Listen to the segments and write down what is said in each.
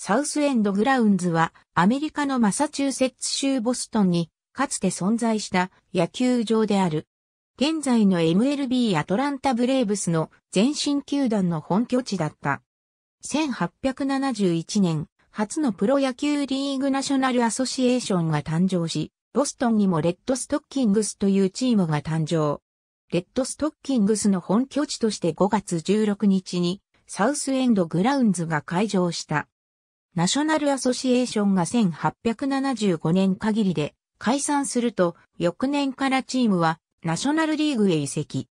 サウスエンドグラウンズはアメリカのマサチューセッツ州ボストンにかつて存在した野球場である。現在の MLB アトランタブレーブスの前身球団の本拠地だった。1871年、初のプロ野球リーグナショナルアソシエーションが誕生し、ボストンにもレッドストッキングスというチームが誕生。レッドストッキングスの本拠地として5月16日にサウスエンドグラウンズが開場した。ナショナルアソシエーションが1875年限りで解散すると、翌年からチームはナショナルリーグへ移籍。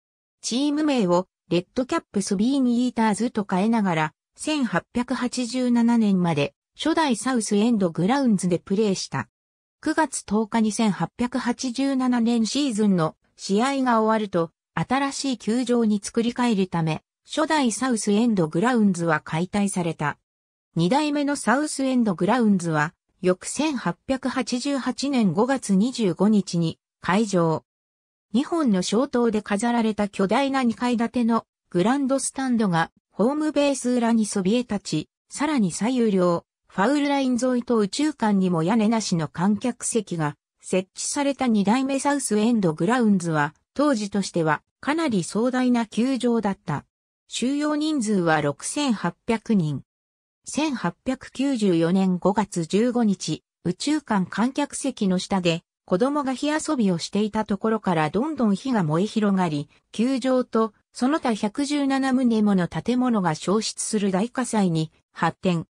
チーム名をレッドキャップスビーニーターズと変えながら、1887年まで初代サウスエンドグラウンズでプレーした。9月10日に1887年シーズンの試合が終わると、新しい球場に作り変えるため、初代サウスエンドグラウンズは解体された。2代目のサウスエンドグラウンズは、翌1888年5月25日に会場。2本の小灯で飾られた巨大な2階建てのグランドスタンドがホームベース裏にそびえ立ち、さらに左右両、ファウルライン沿いと宇宙間にも屋根なしの観客席が設置された2代目サウスエンドグラウンズは、当時としてはかなり壮大な球場だった。収容人数は6800人。1894年5月15日、宇宙間観客席の下で、子供が火遊びをしていたところからどんどん火が燃え広がり、球場とその他117棟もの建物が消失する大火災に発展。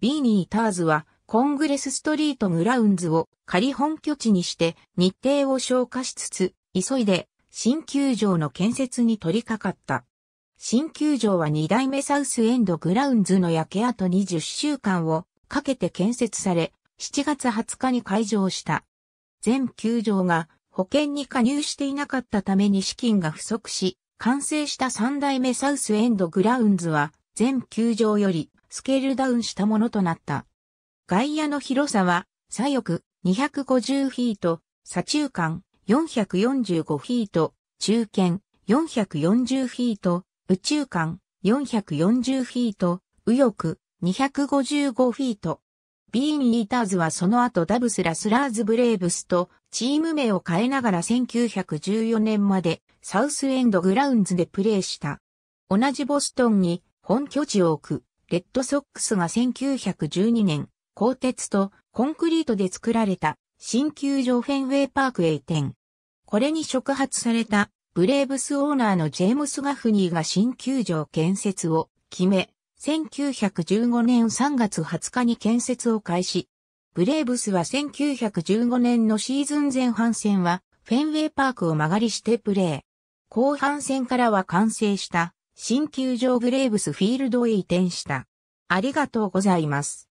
ビーニー・ターズはコングレスストリートグラウンズを仮本拠地にして日程を消化しつつ、急いで新球場の建設に取り掛かった。新球場は2代目サウスエンドグラウンズの焼け跡20週間をかけて建設され、7月20日に開場した。全球場が保険に加入していなかったために資金が不足し、完成した3代目サウスエンドグラウンズは全球場よりスケールダウンしたものとなった。外野の広さは左翼250フィート、左中間445フィート、中堅440フィート、宇宙間440フィート、右翼255フィート。ビーン・イーターズはその後ダブス・ラスラーズ・ブレーブスとチーム名を変えながら1914年までサウスエンド・グラウンズでプレーした。同じボストンに本拠地を置くレッドソックスが1912年、鋼鉄とコンクリートで作られた新球場フェンウェイパークへ移転。これに触発されたブレーブスオーナーのジェームス・ガフニーが新球場建設を決め、1915年3月20日に建設を開始。ブレーブスは1915年のシーズン前半戦はフェンウェイパークを曲がりしてプレー。後半戦からは完成した新球場ブレーブスフィールドへ移転した。ありがとうございます。